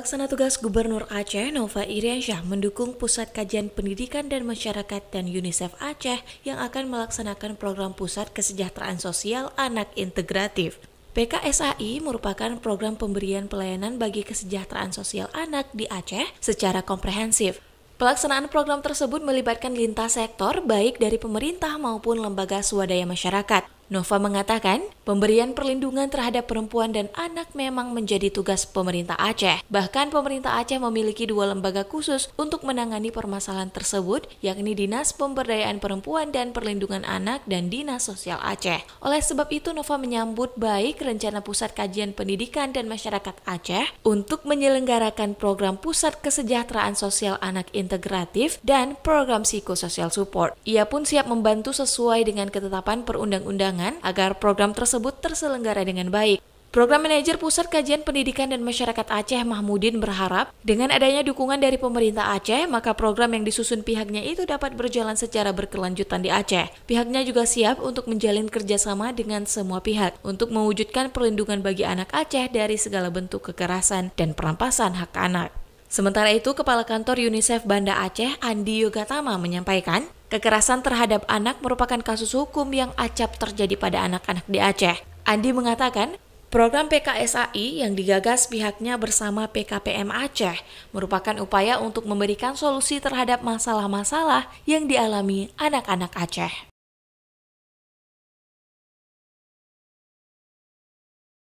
Pelaksana tugas Gubernur Aceh Nova Iriansyah mendukung Pusat Kajian Pendidikan dan Masyarakat dan UNICEF Aceh yang akan melaksanakan program Pusat Kesejahteraan Sosial Anak Integratif. PKSAI merupakan program pemberian pelayanan bagi kesejahteraan sosial anak di Aceh secara komprehensif. Pelaksanaan program tersebut melibatkan lintas sektor baik dari pemerintah maupun lembaga swadaya masyarakat. Nova mengatakan, pemberian perlindungan terhadap perempuan dan anak memang menjadi tugas pemerintah Aceh. Bahkan pemerintah Aceh memiliki dua lembaga khusus untuk menangani permasalahan tersebut, yakni Dinas Pemberdayaan Perempuan dan Perlindungan Anak dan Dinas Sosial Aceh. Oleh sebab itu, Nova menyambut baik rencana Pusat Kajian Pendidikan dan Masyarakat Aceh untuk menyelenggarakan program Pusat Kesejahteraan Sosial Anak Integratif dan program psikososial support. Ia pun siap membantu sesuai dengan ketetapan perundang-undangan lapangan agar program tersebut terselenggara dengan baik. Program Manajer Pusat Kajian Pendidikan dan Masyarakat Aceh Mahmudin berharap dengan adanya dukungan dari pemerintah Aceh, maka program yang disusun pihaknya itu dapat berjalan secara berkelanjutan di Aceh. Pihaknya juga siap untuk menjalin kerjasama dengan semua pihak untuk mewujudkan perlindungan bagi anak Aceh dari segala bentuk kekerasan dan perampasan hak anak. Sementara itu, Kepala Kantor UNICEF Banda Aceh, Andi Yogatama, menyampaikan, kekerasan terhadap anak merupakan kasus hukum yang acap terjadi pada anak-anak di Aceh. Andi mengatakan, program PKSAI yang digagas pihaknya bersama PKPM Aceh merupakan upaya untuk memberikan solusi terhadap masalah-masalah yang dialami anak-anak Aceh.